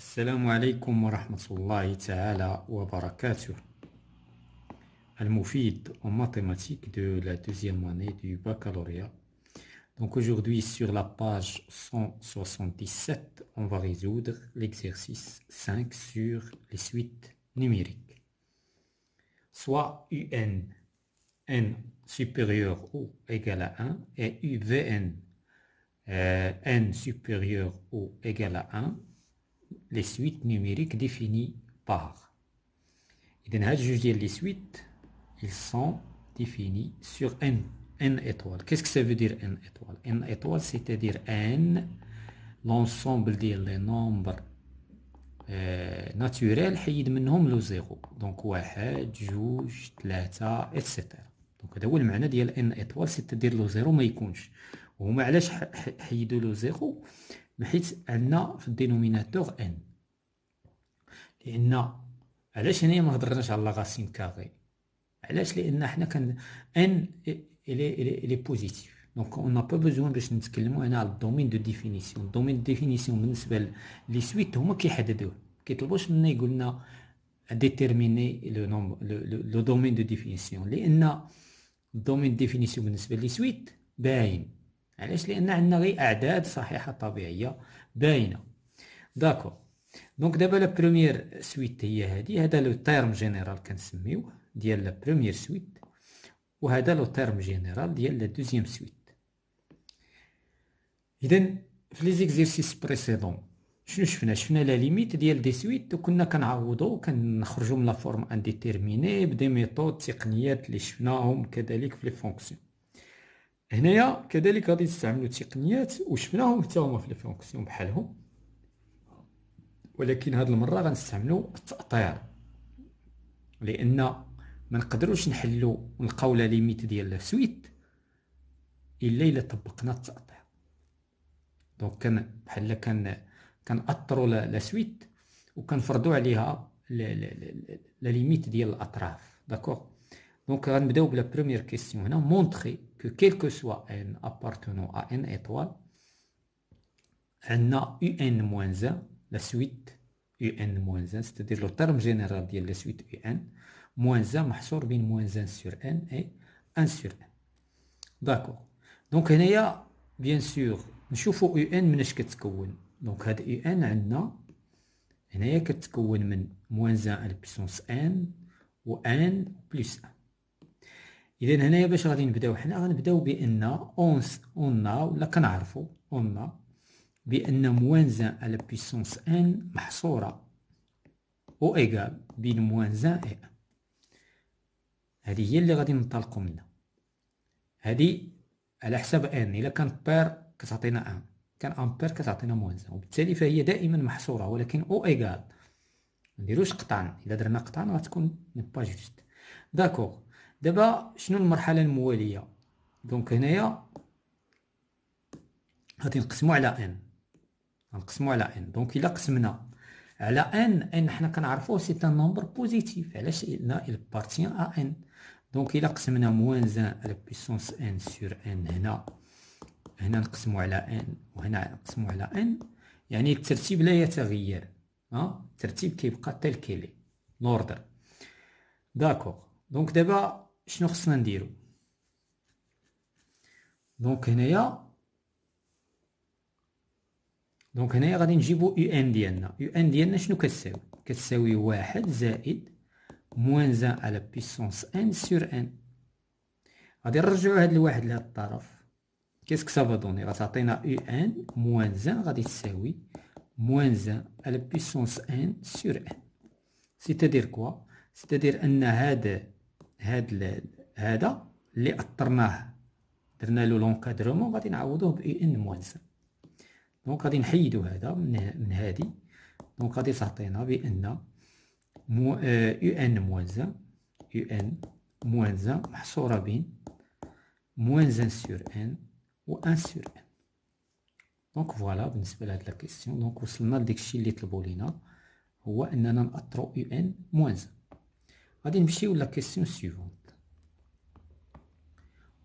Assalamu alaikum rahmatullahi ta'ala wa barakatuh al mufid en mathématiques de la deuxième année du baccalauréat. Donc aujourd'hui sur la page 177, on va résoudre l'exercice 5 sur les suites numériques. Soit UN, N supérieur ou égal à 1 et UVN, euh, N supérieur ou égal à 1 les suites numériques définies par. les suites, ils sont définis sur n, n étoiles. Qu'est-ce que ça veut dire n étoiles n étoiles, c'est-à-dire n, l'ensemble des nombres euh, naturels, qui est le zéro. Donc, 1, 2, 3, etc. Donc, هذا le المعنى ديال n étoiles, c'est-à-dire le zéro ما يكونش. وهما علاش حيدوا 0 بحيث عندنا في الدينوميناتور ان لان علاش هنايا ما هضرناش على لاغاسين كاغي علاش لان حنا كان ان الي الي بوزيتيف دونك اون با بوزوان باش نتكلمو هنا على الدومين دو ديفينيسيون الدومين دو ديفينيسيون بالنسبه لي سويت هما كيحددوه كيطلبوش منا يقول لنا ديتيرميني لو نومب لو دومين دو ديفينيسيون لان الدومين ديفينيسيون بالنسبه لي سويت باين علاش لان عندنا غير اعداد صحيحه طبيعيه باينه داكو دونك دابا لا بروميير سويت هي هادي هذا لو تيرم جينيرال كنسميوه ديال لا بروميير سويت وهذا لو تيرم جينيرال ديال لا دوزيام سويت اذا في لي زيكزيرسيس بريسيدون شنو شفنا شفنا لا ليميت ديال دي سويت وكنا كنعوضو كنخرجو من لا فورم انديتيرميني بدي ميثود تقنيات اللي شفناهم كذلك في لي فونكسيون هنايا كذلك غادي يستعملوا تقنيات وشفناهم حتى هما في الفونكسيون بحالهم ولكن هاد المره غنستعملوا التاطير لان ما نقدروش نحلوا نلقاو لا ليميت ديال السويت الا الا طبقنا التاطير دونك كان بحال كان كنأطروا لا سويت وكنفرضوا عليها لا ليميت ديال الاطراف داكوغ Donc, on va la première question. montrer que quel que soit n appartenant à n étoiles, on a un-1, moins la suite un-1, moins c'est-à-dire le terme général de la suite un, moins 1, ma un moins 1 sur n et 1 sur n. D'accord. Donc, on a, bien sûr, fais un من اش كتكون. Donc, un, عندنا هنايا a un, moins 1 à la puissance n ou n plus 1. اذا هنايا باش غادي نبداو حنا غنبداو بان اونس اون ولا كنعرفو اون بان موان زان على بيسونس ان محصوره او ايغال بين موان زان اي ان هذه هي اللي غادي ننطلقو منها هذه على حساب ان الا كان بير كتعطينا ان كان امبير كتعطينا موان زان وبالتالي فهي دائما محصوره ولكن او ايغال منديروش قطعا الا درنا قطعا غتكون با جوست داكوغ دابا شنو المرحله المواليه دونك هنايا غادي نقسمو على ان غنقسمو على ان دونك الا قسمنا على ان ان حنا كنعرفوه سي ان نومبر بوزيتيف علاش لان ال بارتيان ا ان دونك الا قسمنا موان زان على بيسونس ان سور ان هنا هنا نقسمو على ان وهنا نقسمو على ان يعني الترتيب لا يتغير ها الترتيب كيبقى تل كيلي لوردر داكوغ دونك دابا شنو خصنا نديرو دونك هنايا دونك هنايا غادي نجيبو يو ان ديالنا يو ان ديالنا شنو كتساوي كتساوي واحد زائد موان زان على بيسونس ان سور ان غادي نرجعو هاد الواحد لهاد الطرف كيسك سافا دوني غتعطينا يو ان موان زان غادي تساوي موان زان على بيسونس ان سور ان سيتادير كوا سيتادير ان هاد هاد هذا اللي اثرناه درنا له لونكادرومون غادي نعوضوه ب ان موانس دونك غادي نحيدو هذا من من هادي دونك غادي تعطينا بان مو آه، يو ان موان زان يو ان موان محصوره بين موان زان سور ان و ان سور ان دونك فوالا بالنسبه لهاد لا كيسيون دونك وصلنا لداكشي اللي طلبوا لينا هو اننا ناثرو يو ان موان زان la question suivante.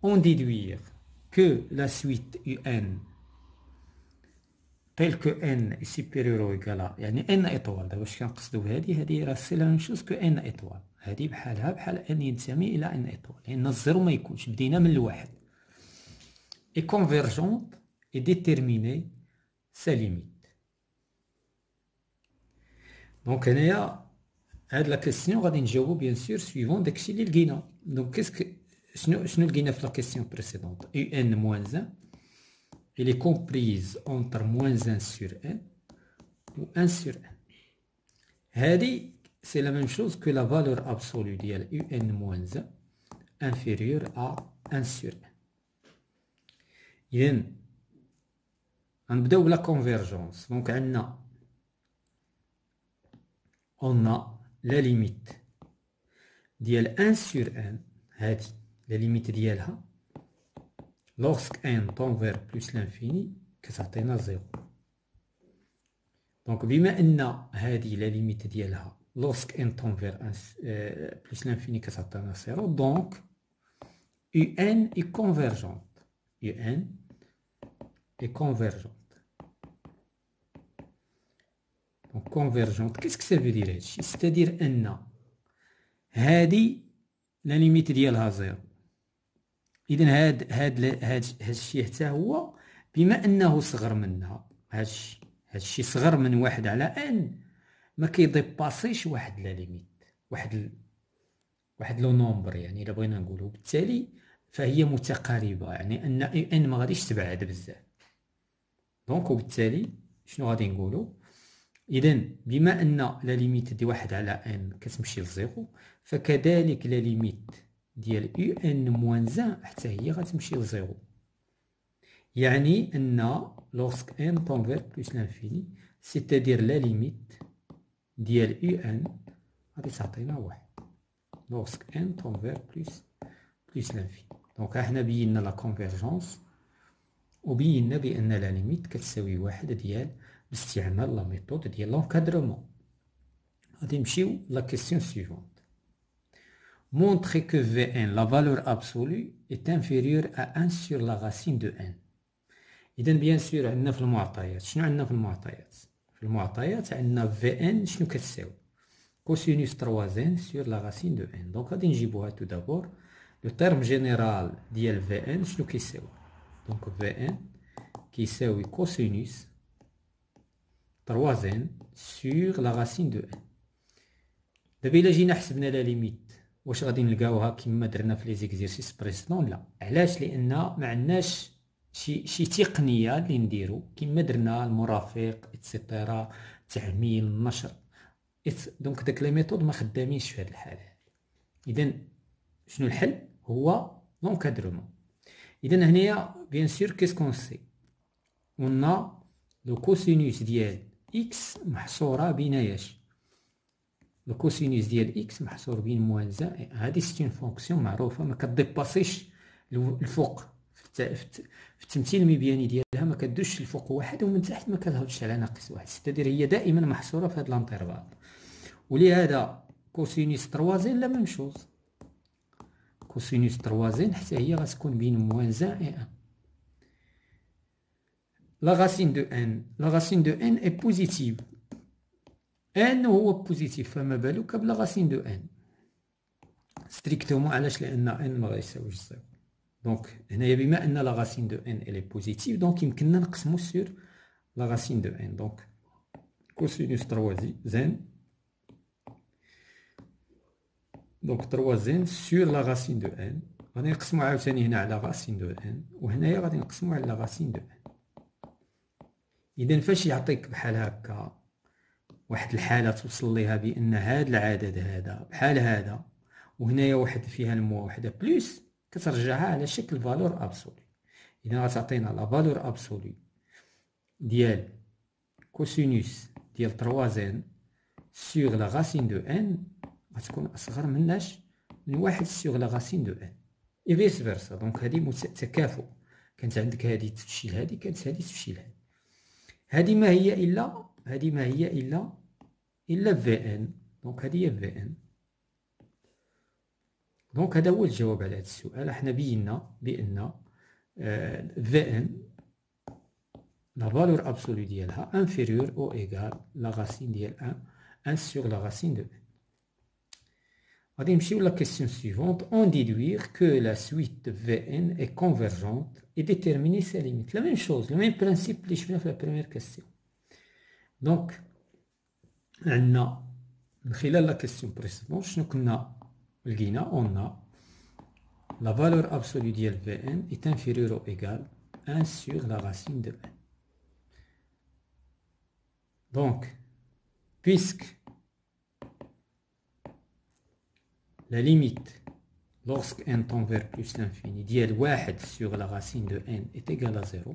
On déduit que la suite un tel que n est supérieur ou égal à, n étoiles. la est. convergente et déterminée sa limite. Donc elle est هاد hein, لا bien sûr نجاوبو بيان سور سويفون داكشي اللي donc qu'est-ce شنو شنو لقينا في لا كيسيون بريسيدونت يو ان موان زان il est comprise entre moins un sur un ou un sur n. c'est la même chose que la valeur absolue de un moins 1 inférieure à un sur n. on a la convergence. Donc, on a, on a les limites de L1 sur n, la limite limites d'LA, lorsque n tombe vers plus l'infini, que ça tient à 0. Donc, vivez a dit la limite d'LA. Lorsque N tombe vers euh, plus l'infini, que ça tient à 0. Donc, UN est convergente. Un est convergente. دونك كونفيرجونت كيسك سافو دير هادشي ستادير ان هادي لا ليميت ديالها زيرو اذا هاد هاد هاد هادشي حتى هو بما انه صغر منها هادشي هادشي صغر من واحد على ان ما كيديباسيش واحد لا ليميت واحد ال... واحد لو نومبر يعني الا بغينا نقولو بالتالي فهي متقاربه يعني ان ان ما غاديش تبعد بزاف دونك وبالتالي شنو غادي نقولو اذا بما ان لا ليميت دي واحد على ان كتمشي لزيرو فكذلك لا ليميت ديال يو ان موان زان حتى هي غتمشي لزيرو يعني ان لوسك ان تنفير بلوس لانفيني سيتادير لا ليميت ديال يو ان غادي تعطينا واحد لوسك ان تنفير بلوس بلوس لانفيني دونك حنا بينا لا كونفيرجونس وبينا بان لا ليميت كتساوي واحد ديال si on la méthode de l'encadrement. encadrement à d'im chou la question suivante Montrez que vn la valeur absolue est inférieure à 1 sur la racine de n il donne bien sûr un 9 mois à taille à chine à 9 mois à taille à chine à vn je ne sais pas c'est au cosinus 3n sur la racine de n donc à djiboua tout d'abord le terme général d'y aller vn je ne sais pas donc vn qui sait où est cosinus 3n sur لا راسين دو ان دابا الا جينا حسبنا لا ليميت واش غادي نلقاوها كما درنا في لي زيكزيرسيس بريسطون لا علاش لان ما عندناش شي شي تقنيه اللي نديرو كما درنا المرافق اتسيتيرا تحميل النشر دونك داك لي ميثود ما خدامينش في هاد الحاله اذا شنو الحل هو لونكادرمون اذا هنايا بيان سور كيس كون سي قلنا لو كوسينوس ديال إكس محصورة بين ياش الكوسينوس ديال إكس محصور بين موان زائد هادي ستين فونكسيون معروفة ما كديباسيش الفوق في التمثيل المبياني ديالها ما كدوش الفوق واحد ومن تحت ما كتهبطش على ناقص واحد ستة دير هي دائما محصورة في هاد الانترفال ولهذا كوسينوس تروازين لا ميم شوز كوسينوس تروازين حتى هي غتكون بين موان زائد ان لا راسين دو ان لا راسين دو ان اي بوزيتيف ان هو بوزيتيف فما بالك بلا راسين دو ان ستريكتومون علاش لان ان ما غيساويش الصفر دونك هنايا بما ان لا راسين دو ان الي بوزيتيف دونك يمكننا نقسمو سير لا راسين دو ان دونك كوسينوس 3 زين دونك 3 زين سور لا راسين دو ان غادي نقسمو عاوتاني هنا على راسين دو ان وهنايا غادي نقسمو على راسين دو ان اذا فاش يعطيك بحال هكا واحد الحاله توصل ليها بان هذا العدد هذا بحال هذا وهنايا واحد فيها الموا واحده بلوس كترجعها على شكل فالور ابسولي اذا غتعطينا لا فالور ابسولي ديال كوسينوس ديال 3 زين سيغ لا غاسين دو ان غتكون اصغر مناش من واحد سيغ لا غاسين دو ان اي فيس فيرسا دونك هذه تكافؤ كانت عندك هذه تفشيل هذه كانت هذه تفشيل هذه هذه ما هي الا هذه ما هي الا الا في ان دونك هذه هي في ان دونك هذا هو الجواب على هذا السؤال احنا بينا بان في ان لا فالور ابسولو ديالها انفيريور او ايغال لا غاسين ديال ان ان سور لا غاسين دو ان La question suivante, on déduire que la suite Vn est convergente et déterminer ses limites. La même chose, le même principe que je la première question. Donc, on a, la question précédente, on a la valeur absolue de Vn est inférieure ou égale à 1 sur la racine de n. Donc, puisque la limite lorsque n tend vers plus l'infini d'yel 1 sur la racine de n est égale à 0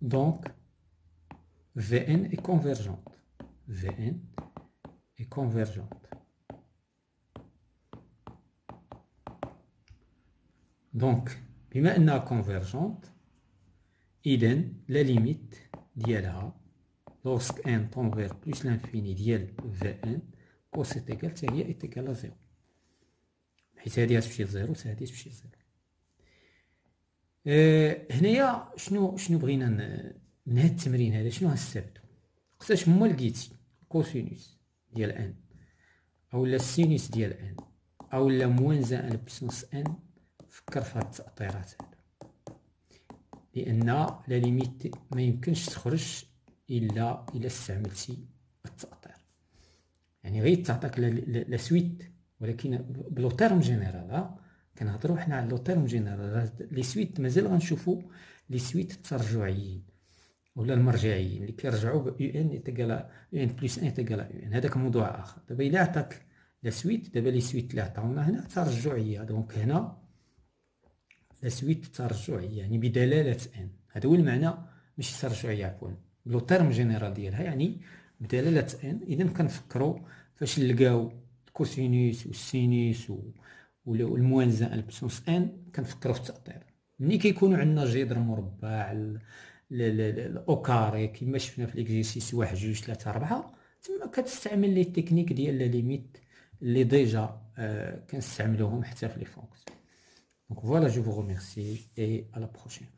donc vn est convergente vn est convergente donc بما انها convergente est la limite ديالها lorsque n tend vers plus l'infini dièle vn cos est égal n est égal à 0 حيت هادي غتمشي لزيرو هادي تمشي لزيرو هنايا شنو شنو بغينا من هاد التمرين هذا شنو غنستافدو خصاش مو لقيتي كوسينوس ديال ان او لا سينوس ديال ان او لا موان زائد بيسونس ان فكر في هاد التأطيرات هذا لان لا ليميت ما يمكنش تخرج الا الا استعملتي التأطير يعني غير تعطيك لا سويت ولكن بلو تيرم جينيرال كنهضروا حنا على لو تيرم جينيرال لي سويت مازال غنشوفوا لي سويت الترجعيين ولا المرجعيين اللي كيرجعوا بي ان تيكالا اي ان بلس ان تيكالا اي ان هذاك موضوع اخر دابا الا عطاك لا سويت دابا لي سويت اللي عطاونا هنا ترجعيه دونك هنا لا سويت ترجعيه يعني بدلاله ان هذا هو المعنى ماشي ترجعيه عفوا لو تيرم جينيرال ديالها يعني بدلاله ان اذا كنفكروا فاش نلقاو كوسينيس والسينوس والموان زائد بسوس ان كنفكروا في التأطير ملي كيكونوا عندنا جذر مربع الاوكاري كما شفنا في ليكزيرسيس واحد جوج ثلاثة أربعة تما كتستعمل لي تكنيك ديال لا ليميت اللي ديجا آه، كنستعملوهم حتى في لي فونكسيون دونك فوالا جو فو ريميرسي اي ا لا بروشين